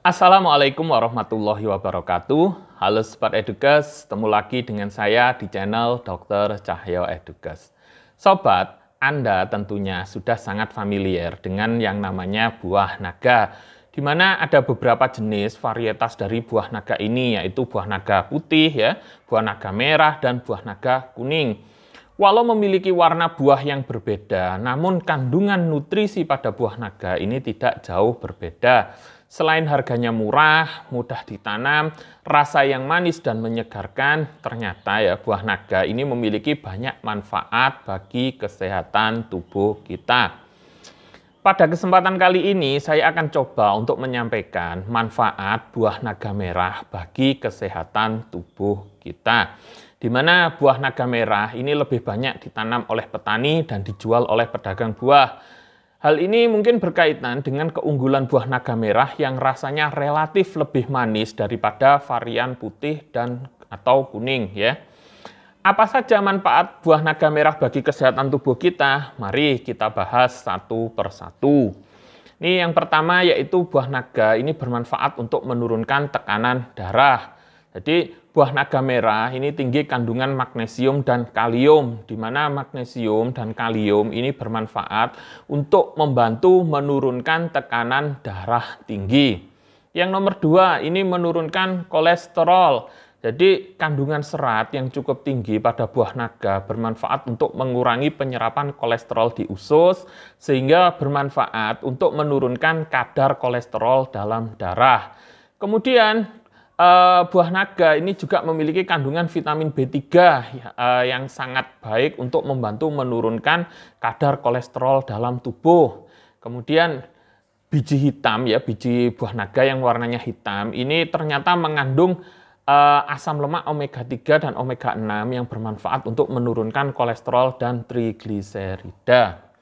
Assalamualaikum warahmatullahi wabarakatuh. Halo Sobat edukas. ketemu lagi dengan saya di channel Dr. Cahyo Edukas. Sobat, Anda tentunya sudah sangat familiar dengan yang namanya buah naga, di mana ada beberapa jenis varietas dari buah naga ini, yaitu buah naga putih, ya, buah naga merah, dan buah naga kuning. Walau memiliki warna buah yang berbeda, namun kandungan nutrisi pada buah naga ini tidak jauh berbeda. Selain harganya murah, mudah ditanam, rasa yang manis dan menyegarkan, ternyata ya buah naga ini memiliki banyak manfaat bagi kesehatan tubuh kita. Pada kesempatan kali ini saya akan coba untuk menyampaikan manfaat buah naga merah bagi kesehatan tubuh kita. Di mana buah naga merah ini lebih banyak ditanam oleh petani dan dijual oleh pedagang buah Hal ini mungkin berkaitan dengan keunggulan buah naga merah yang rasanya relatif lebih manis daripada varian putih dan atau kuning ya. Apa saja manfaat buah naga merah bagi kesehatan tubuh kita? Mari kita bahas satu persatu. Ini yang pertama yaitu buah naga ini bermanfaat untuk menurunkan tekanan darah. Jadi buah naga merah ini tinggi kandungan magnesium dan kalium, di mana magnesium dan kalium ini bermanfaat untuk membantu menurunkan tekanan darah tinggi. Yang nomor dua, ini menurunkan kolesterol. Jadi kandungan serat yang cukup tinggi pada buah naga bermanfaat untuk mengurangi penyerapan kolesterol di usus sehingga bermanfaat untuk menurunkan kadar kolesterol dalam darah. Kemudian uh, buah naga ini juga memiliki kandungan vitamin B3 uh, ya, eh, yang sangat baik untuk membantu menurunkan kadar kolesterol dalam tubuh. Kemudian biji hitam ya, biji buah naga yang warnanya hitam ini ternyata mengandung uh, asam lemak omega 3 dan omega 6 yang bermanfaat untuk menurunkan kolesterol dan trigliserida.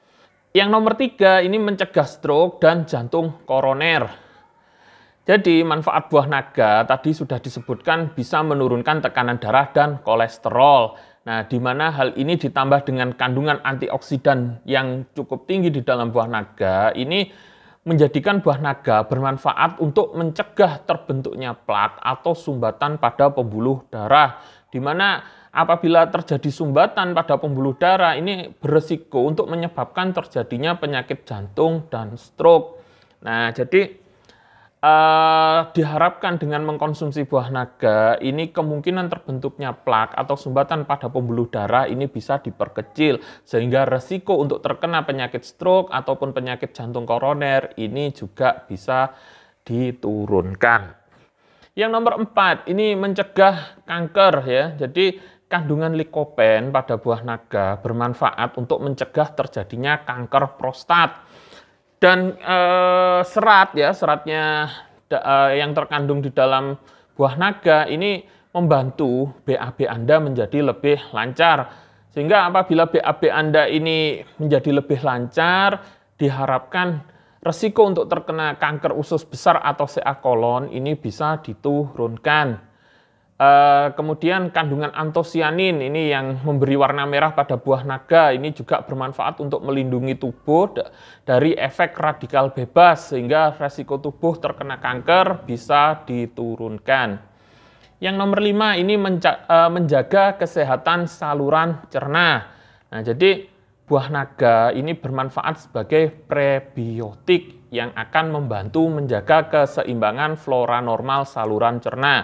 Yang nomor tiga ini mencegah stroke dan jantung koroner. Jadi manfaat buah naga tadi sudah disebutkan bisa menurunkan tekanan darah dan kolesterol. Nah, di mana hal ini ditambah dengan kandungan antioksidan yang cukup tinggi di dalam buah naga, ini menjadikan buah naga bermanfaat untuk mencegah terbentuknya plak atau sumbatan pada pembuluh darah. Di mana apabila terjadi sumbatan pada pembuluh darah ini beresiko untuk menyebabkan terjadinya penyakit jantung dan stroke. Nah, jadi Uh, diharapkan dengan mengkonsumsi buah naga ini kemungkinan terbentuknya plak atau sumbatan pada pembuluh darah ini bisa diperkecil sehingga resiko untuk terkena penyakit stroke ataupun penyakit jantung koroner ini juga bisa diturunkan. Yang nomor empat ini mencegah kanker ya. Jadi kandungan likopen pada buah naga bermanfaat untuk mencegah terjadinya kanker prostat dan eh, serat ya seratnya eh, yang terkandung di dalam buah naga ini membantu BAB Anda menjadi lebih lancar. Sehingga apabila BAB Anda ini menjadi lebih lancar, diharapkan resiko untuk terkena kanker usus besar atau CA kolon ini bisa diturunkan. Eh, kemudian kandungan antosianin ini yang memberi warna merah pada buah naga ini juga bermanfaat untuk melindungi tubuh dari efek radikal bebas sehingga resiko tubuh terkena kanker bisa diturunkan. Yang nomor lima ini menja uh, eh, menjaga kesehatan saluran cerna. Nah, jadi buah naga ini bermanfaat sebagai prebiotik yang akan membantu menjaga keseimbangan flora normal saluran cerna.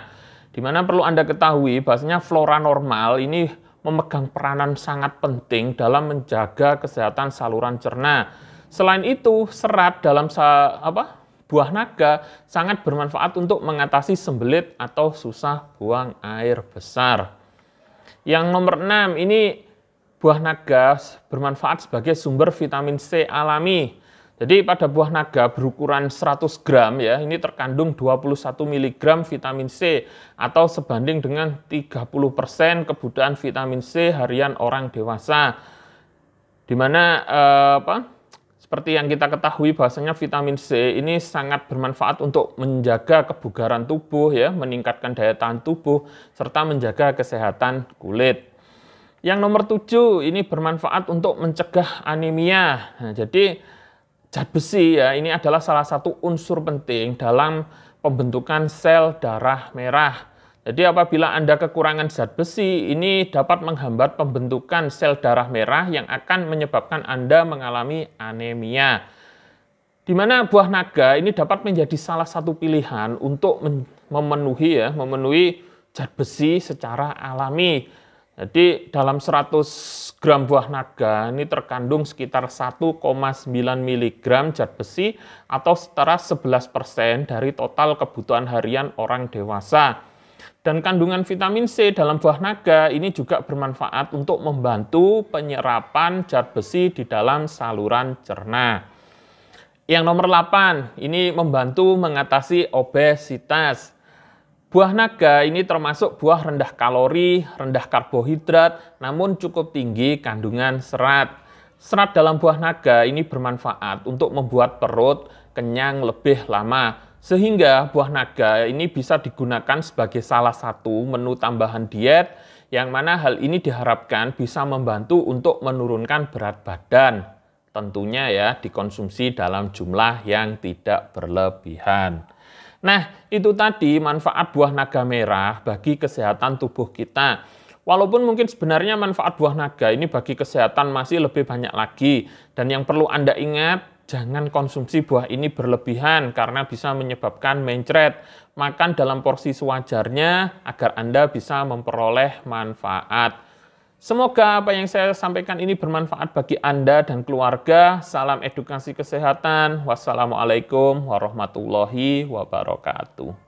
Dimana perlu Anda ketahui bahasanya flora normal ini memegang peranan sangat penting dalam menjaga kesehatan saluran cerna. Selain itu, serat dalam sa, apa, buah naga sangat bermanfaat untuk mengatasi sembelit atau susah buang air besar. Yang nomor enam ini buah naga bermanfaat sebagai sumber vitamin C alami. Jadi pada buah naga berukuran 100 gram ya, ini terkandung 21 mg vitamin C atau sebanding dengan 30% kebutuhan vitamin C harian orang dewasa. Dimana eh, apa? Seperti yang kita ketahui bahasanya vitamin C ini sangat bermanfaat untuk menjaga kebugaran tubuh ya, meningkatkan daya tahan tubuh serta menjaga kesehatan kulit. Yang nomor tujuh ini bermanfaat untuk mencegah anemia. Nah, jadi Zat besi ya ini adalah salah satu unsur penting dalam pembentukan sel darah merah. Jadi apabila Anda kekurangan zat besi, ini dapat menghambat pembentukan sel darah merah yang akan menyebabkan Anda mengalami anemia. Di mana buah naga ini dapat menjadi salah satu pilihan untuk memenuhi ya, memenuhi zat besi secara alami. Jadi dalam 100 gram buah naga ini terkandung sekitar 1,9 mg zat besi atau setara 11% dari total kebutuhan harian orang dewasa. Dan kandungan vitamin C dalam buah naga ini juga bermanfaat untuk membantu penyerapan zat besi di dalam saluran cerna. Yang nomor 8, ini membantu mengatasi obesitas. Buah naga ini termasuk buah rendah kalori, rendah karbohidrat, namun cukup tinggi kandungan serat. Serat dalam buah naga ini bermanfaat untuk membuat perut kenyang lebih lama, sehingga buah naga ini bisa digunakan sebagai salah satu menu tambahan diet, yang mana hal ini diharapkan bisa membantu untuk menurunkan berat badan. Tentunya ya dikonsumsi dalam jumlah yang tidak berlebihan. Nah, itu tadi manfaat buah naga merah bagi kesehatan tubuh kita. Walaupun mungkin sebenarnya manfaat buah naga ini bagi kesehatan masih lebih banyak lagi. Dan yang perlu Anda ingat, jangan konsumsi buah ini berlebihan karena bisa menyebabkan mencret. Makan dalam porsi sewajarnya agar Anda bisa memperoleh manfaat. Semoga apa yang saya sampaikan ini bermanfaat bagi Anda dan keluarga. Salam edukasi kesehatan. Wassalamualaikum warahmatullahi wabarakatuh.